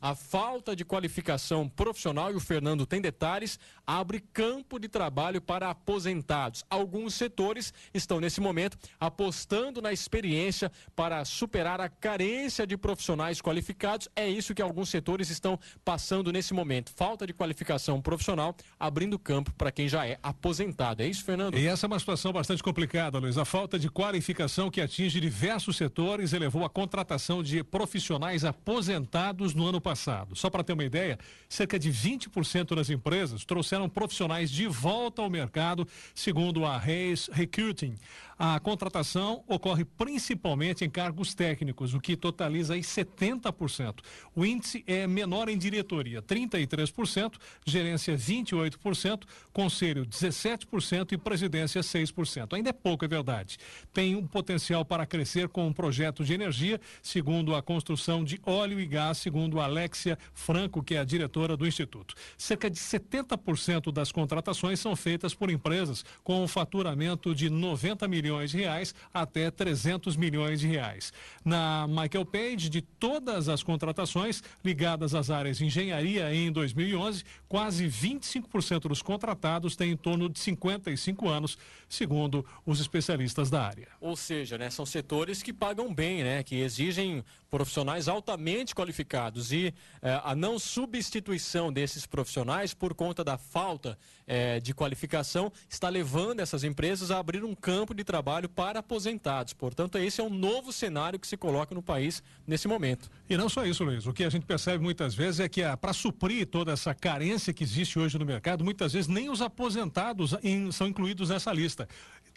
A falta de qualificação profissional, e o Fernando tem detalhes, abre campo de trabalho para aposentados. Alguns setores estão, nesse momento, apostando na experiência para superar a carência de profissionais qualificados. É isso que alguns setores estão passando nesse momento. Falta de qualificação profissional, abrindo campo para quem já é aposentado. É isso, Fernando? E essa é uma situação bastante complicada, Luiz. A falta de qualificação que atinge diversos setores elevou a contratação de profissionais aposentados no ano passado passado. Só para ter uma ideia, cerca de 20% das empresas trouxeram profissionais de volta ao mercado, segundo a Reis Recruiting. A contratação ocorre principalmente em cargos técnicos, o que totaliza aí 70%. O índice é menor em diretoria, 33%, gerência 28%, conselho 17% e presidência 6%. Ainda é pouco, é verdade. Tem um potencial para crescer com um projeto de energia, segundo a construção de óleo e gás, segundo a Alexia Franco, que é a diretora do Instituto. Cerca de 70% das contratações são feitas por empresas com um faturamento de 90 milhões de reais até 300 milhões de reais. Na Michael Page, de todas as contratações ligadas às áreas de engenharia em 2011, quase 25% dos contratados têm em torno de 55 anos, segundo os especialistas da área. Ou seja, né, são setores que pagam bem, né, que exigem profissionais altamente qualificados e eh, a não substituição desses profissionais por conta da falta eh, de qualificação, está levando essas empresas a abrir um campo de trabalho para aposentados. Portanto, esse é um novo cenário que se coloca no país nesse momento. E não só isso, Luiz. O que a gente percebe muitas vezes é que ah, para suprir toda essa carência que existe hoje no mercado, muitas vezes nem os aposentados em, são incluídos nessa lista.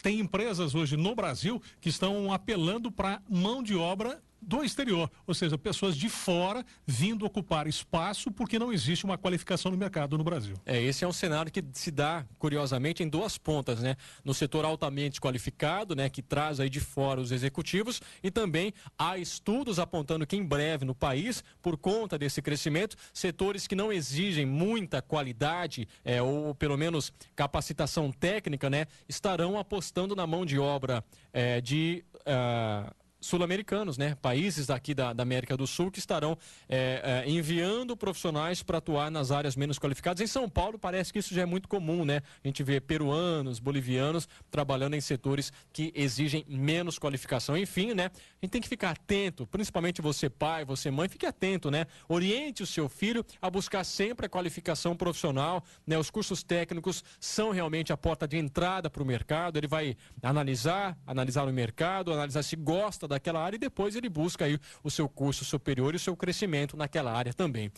Tem empresas hoje no Brasil que estão apelando para mão de obra do exterior, ou seja, pessoas de fora vindo ocupar espaço porque não existe uma qualificação no mercado no Brasil. É, esse é um cenário que se dá, curiosamente, em duas pontas, né? No setor altamente qualificado, né, que traz aí de fora os executivos e também há estudos apontando que em breve no país, por conta desse crescimento, setores que não exigem muita qualidade é, ou pelo menos capacitação técnica, né, estarão apostando na mão de obra é, de uh sul-americanos, né? Países daqui da, da, América do Sul que estarão é, é, enviando profissionais para atuar nas áreas menos qualificadas. Em São Paulo parece que isso já é muito comum, né? A gente vê peruanos, bolivianos trabalhando em setores que exigem menos qualificação. Enfim, né? A gente tem que ficar atento, principalmente você pai, você mãe, fique atento, né? Oriente o seu filho a buscar sempre a qualificação profissional, né? Os cursos técnicos são realmente a porta de entrada para o mercado. Ele vai analisar, analisar o mercado, analisar se gosta daquela área e depois ele busca aí o seu curso superior e o seu crescimento naquela área também.